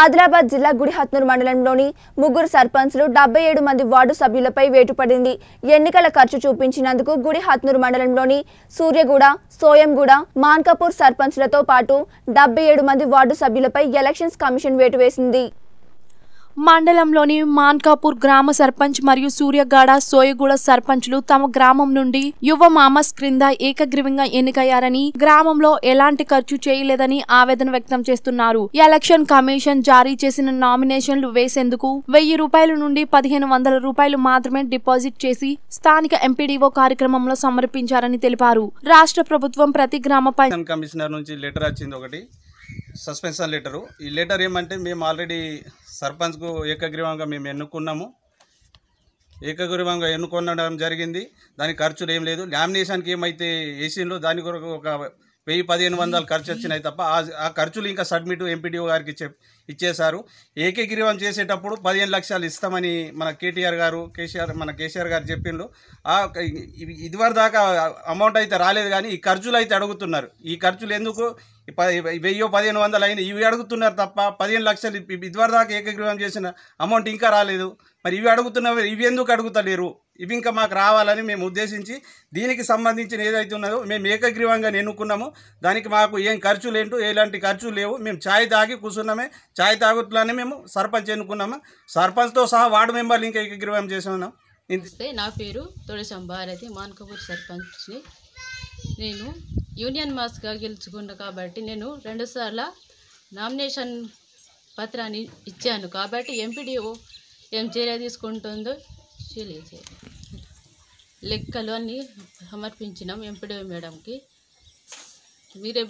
ఆదిలాబాద్ జిల్లా గుడిహత్నూర్ మండలంలోని ముగ్గురు సర్పంచ్లు డెబ్బై ఏడు మంది వార్డు సభ్యులపై వేటుపడింది ఎన్నికల ఖర్చు చూపించినందుకు గుడిహత్నూరు మండలంలోని సూర్యగూడ సోయంగూడ మాన్కపూర్ సర్పంచ్లతో పాటు డెబ్బై ఏడు మంది వార్డు సభ్యులపై ఎలక్షన్స్ కమిషన్ వేటు వేసింది మండలంలోని మాన్కాపూర్ గ్రామ సర్పంచ్ మరియు సూర్యగాడ సోయగూడ సర్పంచ్లు తమ గ్రామం నుండి యువ మామస్ క్రింద ఏకగ్రీవంగా ఎన్నికయ్యారని గ్రామంలో ఎలాంటి ఖర్చు చేయలేదని ఆవేదన వ్యక్తం చేస్తున్నారు ఎలక్షన్ కమిషన్ జారీ చేసిన నామినేషన్లు వేసేందుకు వెయ్యి రూపాయల నుండి పదిహేను వందల రూపాయలు మాత్రమే డిపాజిట్ చేసి స్థానిక ఎంపీడీఓ కార్యక్రమంలో సమర్పించారని తెలిపారు రాష్ట్ర ప్రభుత్వం ప్రతి గ్రామ కమిషనర్ నుంచి లెటర్ వచ్చింది ఒకటి సస్పెన్షన్ లెటరు ఈ లెటర్ ఏమంటే మేము ఆల్రెడీ సర్పంచ్కు ఏకగ్రీవంగా మేము ఎన్నుకున్నాము ఏకగ్రీవంగా ఎన్నుకొనడం జరిగింది దానికి ఖర్చులు ఏం లేదు లామినేషన్కి ఏమైతే వేసిండ్రో దాని కొరకు ఒక వెయ్యి పదిహేను వందలు ఖర్చు వచ్చినాయి తప్ప ఆ ఖర్చులు ఇంకా సబ్మిట్ ఎంపీడీఓ గారికి ఇచ్చేశారు ఏకగ్రీవం చేసేటప్పుడు పదిహేను లక్షలు ఇస్తామని మన కేటీఆర్ గారు కేసీఆర్ మన కేసీఆర్ గారు చెప్పిండ్రు ఆ ఇదివరదాకా అమౌంట్ అయితే రాలేదు కానీ ఈ ఖర్చులు అయితే అడుగుతున్నారు ఈ ఖర్చులు ఎందుకు వెయ్యో పదిహేను వందలు అయినా ఇవి అడుగుతున్నారు తప్ప పదిహేను లక్షలు ఇదివరదాకా ఏకగ్రీవం చేసిన అమౌంట్ ఇంకా రాలేదు మరి ఇవి అడుగుతున్నవి ఇవి ఎందుకు అడుగుతలేరు ఇవి ఇంకా మాకు రావాలని మేము ఉద్దేశించి దీనికి సంబంధించిన ఏదైతే ఉన్నదో మేము ఏకగ్రీవంగా ఎన్నుకున్నాము దానికి మాకు ఏం ఖర్చు లేంటూ ఎలాంటి ఖర్చు లేవు మేము ఛాయ్ తాగి కూర్చున్నామే ఛాయ్ తాగుతున్నామే మేము సర్పంచ్ ఎన్నుకున్నాము సర్పంచ్తో సహా వార్డు మెంబర్లు ఇంకా ఏకగ్రీవం చేసి నమస్తే నా పేరు తొడసం భారతి మాన్కపూర్ సర్పంచ్ నేను యూనియన్ మాస్గా గెలుచుకున్నా కాబట్టి నేను రెండుసార్ల నామినేషన్ పత్రాన్ని ఇచ్చాను కాబట్టి ఎంపీడీఓ ఏం చర్య తీసుకుంటుందో లెక్కలు అన్నీ సమర్పించినాం ఎంపీడీఓ మేడంకి మీరే